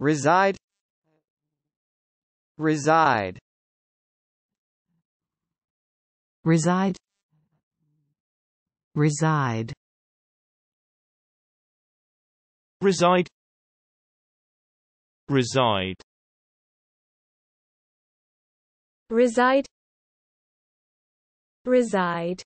reside reside reside reside reside reside reside reside